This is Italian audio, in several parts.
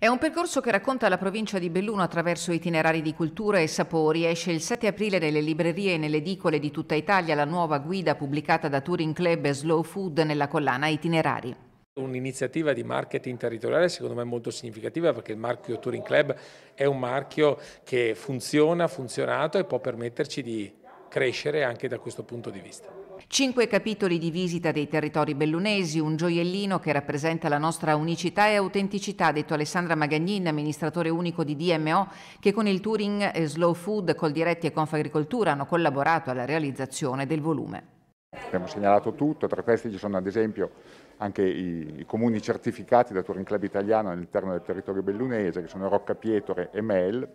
È un percorso che racconta la provincia di Belluno attraverso itinerari di cultura e sapori. Esce il 7 aprile nelle librerie e nelle edicole di tutta Italia la nuova guida pubblicata da Touring Club e Slow Food nella collana Itinerari. Un'iniziativa di marketing territoriale secondo me molto significativa perché il marchio Touring Club è un marchio che funziona, ha funzionato e può permetterci di crescere anche da questo punto di vista. Cinque capitoli di visita dei territori bellunesi, un gioiellino che rappresenta la nostra unicità e autenticità, detto Alessandra Magagnin, amministratore unico di DMO, che con il Touring Slow Food, Coldiretti e Confagricoltura hanno collaborato alla realizzazione del volume. Abbiamo segnalato tutto, tra questi ci sono ad esempio anche i, i comuni certificati da Touring Club Italiano all'interno del territorio bellunese, che sono Roccapietore e Mel,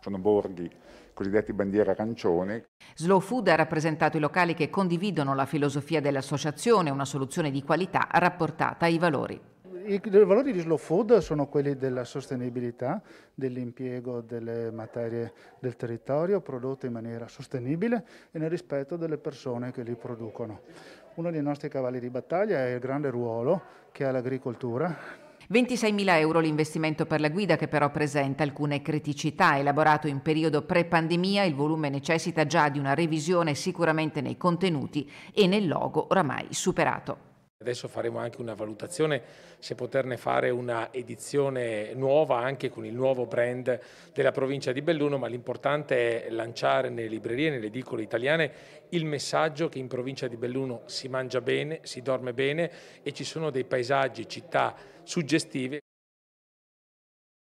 sono borghi cosiddetti bandiera arancione. Slow Food ha rappresentato i locali che condividono la filosofia dell'associazione, una soluzione di qualità rapportata ai valori. I, I valori di Slow Food sono quelli della sostenibilità, dell'impiego delle materie del territorio prodotte in maniera sostenibile e nel rispetto delle persone che li producono. Uno dei nostri cavalli di battaglia è il grande ruolo che ha l'agricoltura 26.000 euro l'investimento per la guida che però presenta alcune criticità. Elaborato in periodo pre-pandemia, il volume necessita già di una revisione sicuramente nei contenuti e nel logo oramai superato. Adesso faremo anche una valutazione se poterne fare una edizione nuova anche con il nuovo brand della provincia di Belluno, ma l'importante è lanciare nelle librerie, nelle edicole italiane il messaggio che in provincia di Belluno si mangia bene, si dorme bene e ci sono dei paesaggi, città suggestive.